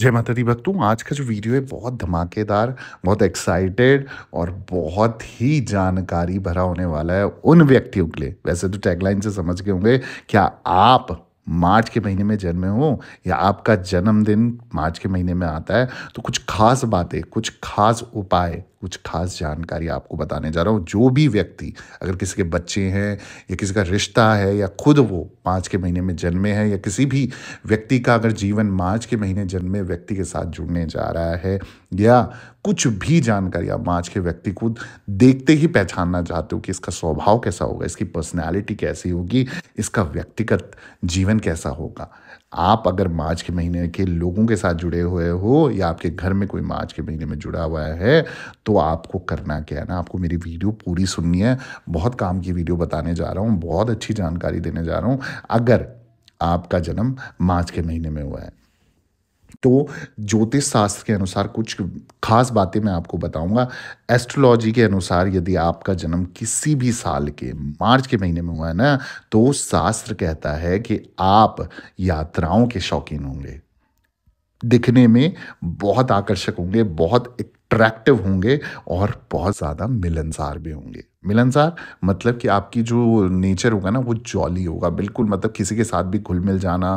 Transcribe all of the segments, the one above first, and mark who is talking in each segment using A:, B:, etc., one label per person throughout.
A: जय माता दी भक्तों आज का जो वीडियो है बहुत धमाकेदार बहुत एक्साइटेड और बहुत ही जानकारी भरा होने वाला है उन व्यक्तियों के लिए वैसे तो टैगलाइन से समझ गए होंगे क्या आप मार्च के महीने में जन्मे हो या आपका जन्मदिन मार्च के महीने में आता है तो कुछ खास बातें कुछ खास उपाय कुछ खास जानकारी आपको बताने जा रहा हूँ जो भी व्यक्ति अगर किसी के बच्चे हैं या किसी का रिश्ता है या खुद वो मार्च के महीने में जन्मे हैं या किसी भी व्यक्ति का अगर जीवन मार्च के महीने जन्मे व्यक्ति के साथ जुड़ने जा रहा है या कुछ भी जानकारी आप मार्च के व्यक्ति को देखते ही पहचानना चाहते हो कि इसका स्वभाव कैसा होगा इसकी पर्सनैलिटी कैसी होगी इसका व्यक्तिगत जीवन कैसा होगा आप अगर मार्च के महीने के लोगों के साथ जुड़े हुए हो या आपके घर में कोई मार्च के महीने में जुड़ा हुआ है तो आपको करना क्या है ना आपको मेरी वीडियो पूरी सुननी है बहुत काम की वीडियो बताने जा रहा हूँ बहुत अच्छी जानकारी देने जा रहा हूँ अगर आपका जन्म मार्च के महीने में हुआ है तो ज्योतिष शास्त्र के अनुसार कुछ खास बातें मैं आपको बताऊंगा एस्ट्रोलॉजी के अनुसार यदि आपका जन्म किसी भी साल के मार्च के महीने में हुआ है ना तो शास्त्र कहता है कि आप यात्राओं के शौकीन होंगे दिखने में बहुत आकर्षक होंगे बहुत अट्रैक्टिव होंगे और बहुत ज़्यादा मिलनसार भी होंगे मिलनसार मतलब कि आपकी जो नेचर होगा ना वो जॉली होगा बिल्कुल मतलब किसी के साथ भी घुल मिल जाना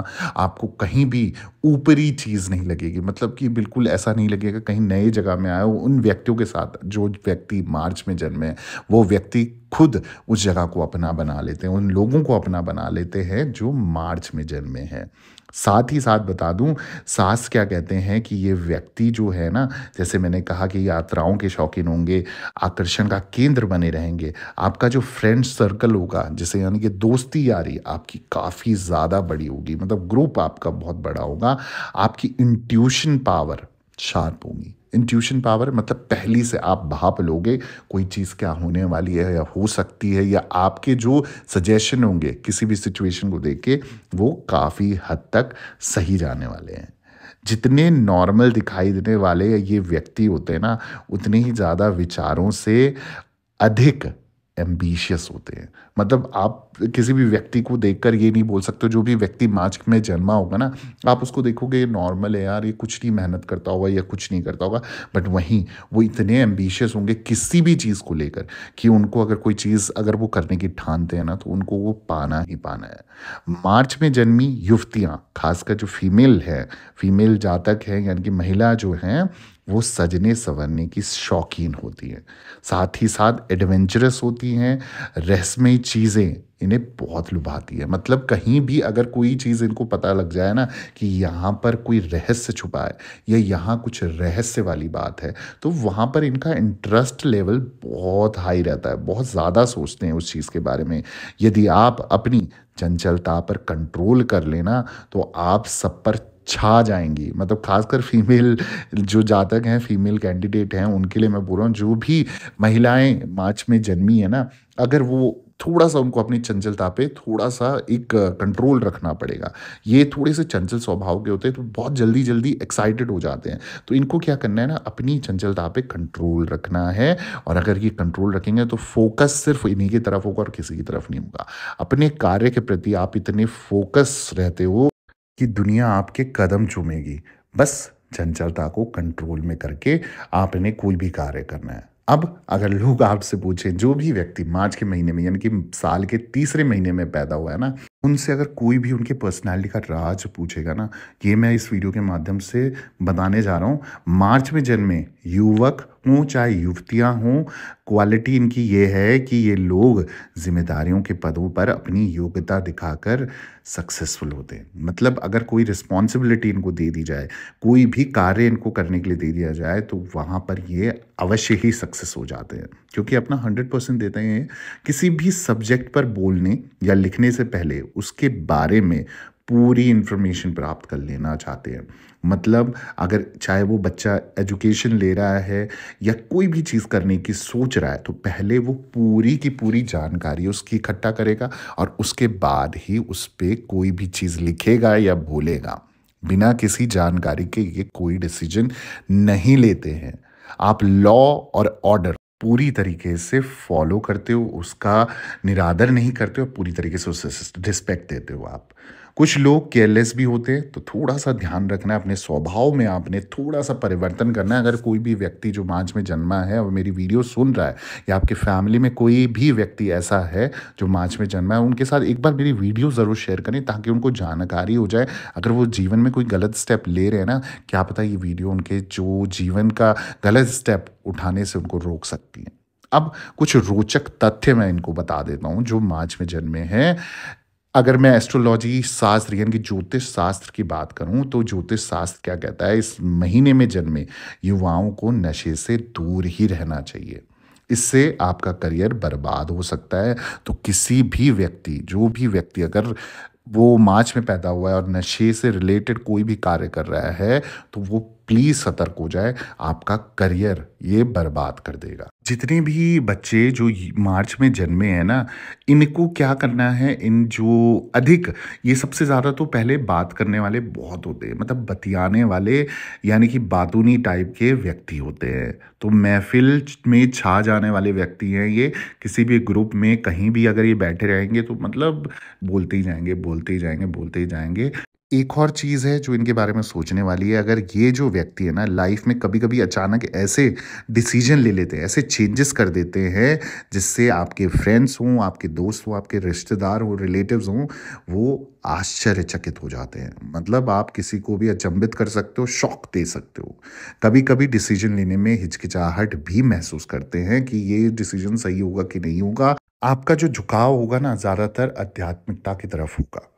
A: आपको कहीं भी ऊपरी चीज़ नहीं लगेगी मतलब कि बिल्कुल ऐसा नहीं लगेगा कहीं नए जगह में आए हो उन व्यक्तियों के साथ जो व्यक्ति मार्च में जन्मे हैं वो व्यक्ति खुद उस जगह को अपना बना लेते हैं उन लोगों को अपना बना लेते हैं जो मार्च में जन्मे हैं साथ ही साथ बता दूं सास क्या कहते हैं कि ये व्यक्ति जो है ना जैसे मैंने कहा कि यात्राओं के शौकीन होंगे आकर्षण का केंद्र बने रहेंगे आपका जो फ्रेंड सर्कल होगा जैसे यानी कि दोस्ती यारी आपकी काफ़ी ज़्यादा बड़ी होगी मतलब ग्रुप आपका बहुत बड़ा होगा आपकी इंट्यूशन पावर शार्प होगी इंट्यूशन पावर मतलब पहली से आप भाप लोगे कोई चीज़ क्या होने वाली है या हो सकती है या आपके जो सजेशन होंगे किसी भी सिचुएशन को देख के वो काफ़ी हद तक सही जाने वाले हैं जितने नॉर्मल दिखाई देने वाले ये व्यक्ति होते हैं ना उतने ही ज़्यादा विचारों से अधिक एम्बिशियस होते हैं मतलब आप किसी भी व्यक्ति को देखकर ये नहीं बोल सकते जो भी व्यक्ति मार्च में जन्मा होगा ना आप उसको देखोगे ये नॉर्मल है यार ये कुछ नहीं मेहनत करता होगा या कुछ नहीं करता होगा बट वहीं वो इतने एम्बिशियस होंगे किसी भी चीज़ को लेकर कि उनको अगर कोई चीज़ अगर वो करने की ठानते हैं ना तो उनको वो पाना ही पाना है मार्च में जन्मी युवतियाँ खासकर जो फीमेल है फीमेल जातक है यानी कि महिला जो हैं वो सजने संवरने की शौकीन होती हैं साथ ही साथ एडवेंचरस होती हैं रहस्यमय चीज़ें इन्हें बहुत लुभाती है मतलब कहीं भी अगर कोई चीज़ इनको पता लग जाए ना कि यहाँ पर कोई रहस्य छुपा है या यहाँ कुछ रहस्य वाली बात है तो वहाँ पर इनका इंटरेस्ट लेवल बहुत हाई रहता है बहुत ज़्यादा सोचते हैं उस चीज़ के बारे में यदि आप अपनी चंचलता पर कंट्रोल कर लेना तो आप सब पर छा जाएंगी मतलब खासकर फीमेल जो जातक हैं फीमेल कैंडिडेट हैं उनके लिए मैं बोल रहा हूँ जो भी महिलाएं मार्च में जन्मी है ना अगर वो थोड़ा सा उनको अपनी चंचलता पे थोड़ा सा एक कंट्रोल रखना पड़ेगा ये थोड़े से चंचल स्वभाव के होते हैं तो बहुत जल्दी जल्दी एक्साइटेड हो जाते हैं तो इनको क्या करना है ना अपनी चंचलता पे कंट्रोल रखना है और अगर ये कंट्रोल रखेंगे तो फोकस सिर्फ इन्हीं की तरफ होगा और किसी की तरफ नहीं होगा अपने कार्य के प्रति आप इतने फोकस रहते हो कि दुनिया आपके कदम चूमेगी बस चंचलता को कंट्रोल में करके आपने कोई भी कार्य करना है अब अगर लोग आपसे पूछें जो भी व्यक्ति मार्च के महीने में यानी कि साल के तीसरे महीने में पैदा हुआ है ना उनसे अगर कोई भी उनके पर्सनालिटी का राज पूछेगा ना ये मैं इस वीडियो के माध्यम से बताने जा रहा हूँ मार्च में जन्मे युवक हों चाहे युवतियाँ हों क्वालिटी इनकी ये है कि ये लोग जिम्मेदारियों के पदों पर अपनी योग्यता दिखाकर सक्सेसफुल होते हैं मतलब अगर कोई रिस्पॉन्सिबिलिटी इनको दे दी जाए कोई भी कार्य इनको करने के लिए दे दिया जाए तो वहाँ पर ये अवश्य ही सक्सेस हो जाते हैं क्योंकि अपना हंड्रेड परसेंट देते हैं किसी भी सब्जेक्ट पर बोलने या लिखने से पहले उसके बारे में पूरी इन्फॉर्मेशन प्राप्त कर लेना चाहते हैं मतलब अगर चाहे वो बच्चा एजुकेशन ले रहा है या कोई भी चीज़ करने की सोच रहा है तो पहले वो पूरी की पूरी जानकारी उसकी इकट्ठा करेगा और उसके बाद ही उस पर कोई भी चीज़ लिखेगा या बोलेगा बिना किसी जानकारी के ये कोई डिसीजन नहीं लेते हैं आप लॉ और ऑर्डर पूरी तरीके से फॉलो करते हो उसका निरादर नहीं करते हो पूरी तरीके से उससे रिस्पेक्ट देते हो आप कुछ लोग केयरलेस भी होते हैं तो थोड़ा सा ध्यान रखना है अपने स्वभाव में आपने थोड़ा सा परिवर्तन करना है अगर कोई भी व्यक्ति जो मार्च में जन्मा है और मेरी वीडियो सुन रहा है या आपके फैमिली में कोई भी व्यक्ति ऐसा है जो मार्च में जन्मा है उनके साथ एक बार मेरी वीडियो ज़रूर शेयर करें ताकि उनको जानकारी हो जाए अगर वो जीवन में कोई गलत स्टेप ले रहे हैं ना क्या पता ये वीडियो उनके जो जीवन का गलत स्टेप उठाने से उनको रोक सकती है अब कुछ रोचक तथ्य मैं इनको बता देता हूँ जो मार्च में जन्मे हैं अगर मैं एस्ट्रोलॉजी शास्त्र यानी कि ज्योतिष शास्त्र की बात करूं तो ज्योतिष शास्त्र क्या कहता है इस महीने में जन्मे युवाओं को नशे से दूर ही रहना चाहिए इससे आपका करियर बर्बाद हो सकता है तो किसी भी व्यक्ति जो भी व्यक्ति अगर वो मार्च में पैदा हुआ है और नशे से रिलेटेड कोई भी कार्य कर रहा है तो वो प्लीज़ सतर्क हो जाए आपका करियर ये बर्बाद कर देगा जितने भी बच्चे जो मार्च में जन्मे हैं ना इनको क्या करना है इन जो अधिक ये सबसे ज़्यादा तो पहले बात करने वाले बहुत होते हैं मतलब बतियाने वाले यानी कि बातूनी टाइप के व्यक्ति होते हैं तो महफिल में छा जाने वाले व्यक्ति हैं ये किसी भी ग्रुप में कहीं भी अगर ये बैठे रहेंगे तो मतलब बोलते ही जाएंगे बोलते ही जाएंगे बोलते ही जाएंगे एक और चीज़ है जो इनके बारे में सोचने वाली है अगर ये जो व्यक्ति है ना लाइफ में कभी कभी अचानक ऐसे डिसीजन ले लेते हैं ऐसे चेंजेस कर देते हैं जिससे आपके फ्रेंड्स हों आपके दोस्त हों आपके रिश्तेदार हों रिलेटिव्स हों वो आश्चर्यचकित हो जाते हैं मतलब आप किसी को भी अचंभित कर सकते हो शौक दे सकते हो कभी कभी डिसीजन लेने में हिचकिचाहट भी महसूस करते हैं कि ये डिसीजन सही होगा कि नहीं होगा आपका जो झुकाव होगा ना ज़्यादातर आध्यात्मिकता की तरफ होगा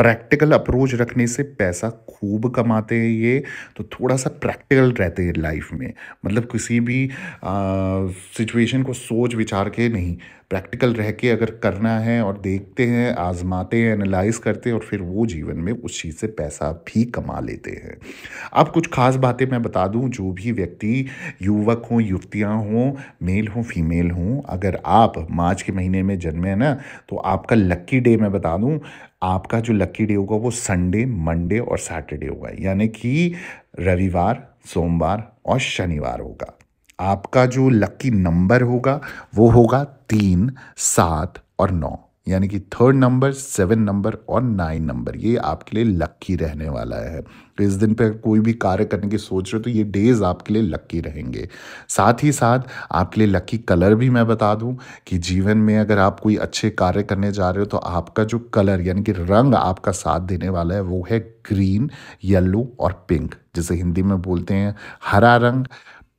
A: प्रैक्टिकल अप्रोच रखने से पैसा खूब कमाते हैं ये तो थोड़ा सा प्रैक्टिकल रहते हैं लाइफ में मतलब किसी भी सिचुएशन को सोच विचार के नहीं प्रैक्टिकल रह के अगर करना है और देखते हैं आजमाते हैं एनालाइज करते हैं और फिर वो जीवन में उस चीज़ से पैसा भी कमा लेते हैं अब कुछ खास बातें मैं बता दूं जो भी व्यक्ति युवक हों युवतियाँ हों मेल हों फीमेल हों अगर आप मार्च के महीने में जन्मे हैं ना तो आपका लक्की डे मैं बता दूँ आपका जो लक्की डे होगा वो संडे मंडे और सैटरडे होगा यानी कि रविवार सोमवार और शनिवार होगा आपका जो लकी नंबर होगा वो होगा तीन सात और नौ यानी कि थर्ड नंबर सेवन नंबर और नाइन नंबर ये आपके लिए लक्की रहने वाला है तो इस दिन पे कोई भी कार्य करने की सोच रहे हो तो ये डेज आपके लिए लक्की रहेंगे साथ ही साथ आपके लिए लक्की कलर भी मैं बता दूं कि जीवन में अगर आप कोई अच्छे कार्य करने जा रहे हो तो आपका जो कलर यानी कि रंग आपका साथ देने वाला है वो है ग्रीन येल्लो और पिंक जिसे हिंदी में बोलते हैं हरा रंग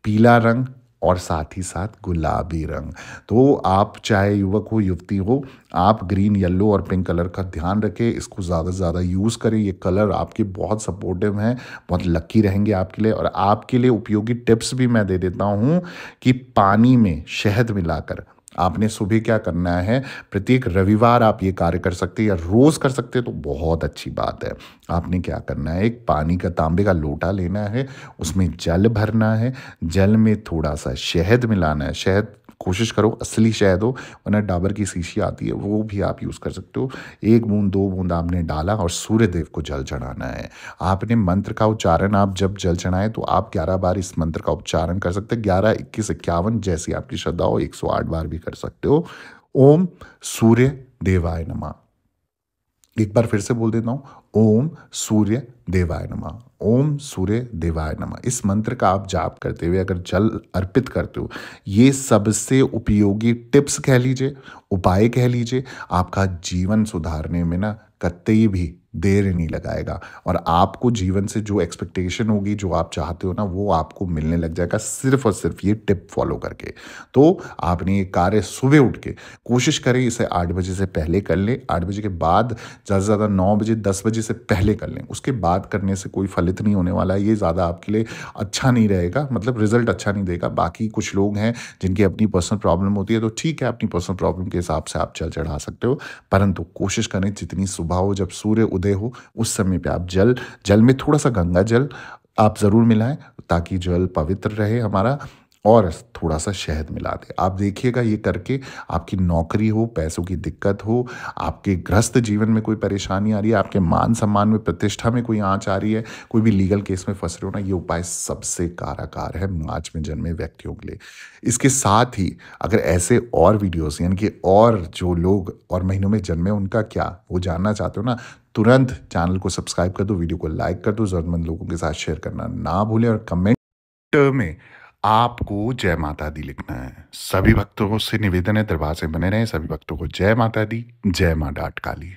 A: पीला रंग और साथ ही साथ गुलाबी रंग तो आप चाहे युवक हो युवती हो आप ग्रीन येलो और पिंक कलर का ध्यान रखें इसको ज़्यादा से ज़्यादा यूज़ करें ये कलर आपके बहुत सपोर्टिव हैं बहुत लक्की रहेंगे आपके लिए और आपके लिए उपयोगी टिप्स भी मैं दे देता हूँ कि पानी में शहद मिलाकर आपने सुबह क्या करना है प्रत्येक रविवार आप ये कार्य कर सकते या रोज़ कर सकते तो बहुत अच्छी बात है आपने क्या करना है एक पानी का तांबे का लोटा लेना है उसमें जल भरना है जल में थोड़ा सा शहद मिलाना है शहद कोशिश करो असली शहद हो वरना डाबर की शीशी आती है वो भी आप यूज़ कर सकते हो एक बूंद दो बूंद आपने डाला और सूर्य देव को जल चढ़ाना है आपने मंत्र का उच्चारण आप जब जल चढ़ाएं तो आप ग्यारह बार इस मंत्र का उच्चारण कर सकते हो ग्यारह इक्कीस इक्यावन जैसी आपकी श्रद्धा हो एक सौ आठ बार भी कर सकते हो ओम सूर्य देवाय नमः एक बार फिर से बोल देता हूँ ओम सूर्य देवाय नमा ओम सूर्य देवाय नमा इस मंत्र का आप जाप करते हुए अगर जल अर्पित करते हो ये सबसे उपयोगी टिप्स कह लीजिए उपाय कह लीजिए आपका जीवन सुधारने में ना कतई भी देर नहीं लगाएगा और आपको जीवन से जो एक्सपेक्टेशन होगी जो आप चाहते हो ना वो आपको मिलने लग जाएगा सिर्फ और सिर्फ ये टिप फॉलो करके तो आपने ये कार्य सुबह उठ के कोशिश करें इसे आठ बजे से पहले कर लें आठ बजे के बाद ज़्यादा से ज़्यादा नौ बजे दस बजे से पहले कर लें उसके बाद करने से कोई फलित नहीं होने वाला ये ज़्यादा आपके लिए अच्छा नहीं रहेगा मतलब रिजल्ट अच्छा नहीं देगा बाकी कुछ लोग हैं जिनकी अपनी पर्सनल प्रॉब्लम होती है तो ठीक है अपनी पर्सनल प्रॉब्लम के हिसाब से आप चल चढ़ा सकते हो परंतु कोशिश करें जितनी सुबह हो जब सूर्य उदय हो उस समय पे आप जल जल में थोड़ा सा गंगा जल आप ज़रूर मिलाएं ताकि जल पवित्र रहे हमारा और थोड़ा सा शहद मिला दे आप देखिएगा ये करके आपकी नौकरी हो पैसों की दिक्कत हो आपके ग्रस्त जीवन में कोई परेशानी आ रही है आपके मान सम्मान में प्रतिष्ठा में कोई आँच आ रही है कोई भी लीगल केस में फंस रहे हो ना ये उपाय सबसे काराकार है मार्च में जन्मे व्यक्तियों के लिए इसके साथ ही अगर ऐसे और वीडियोस यानी कि और जो लोग और महीनों में जन्मे उनका क्या वो जानना चाहते हो ना तुरंत चैनल को सब्सक्राइब कर दो वीडियो को लाइक कर दो जरूरतमंद लोगों के साथ शेयर करना ना भूलें और कमेंट में आपको जय माता दी लिखना है सभी भक्तों से निवेदन है दरबार से बने रहे सभी भक्तों को जय माता दी जय माँ डाट काली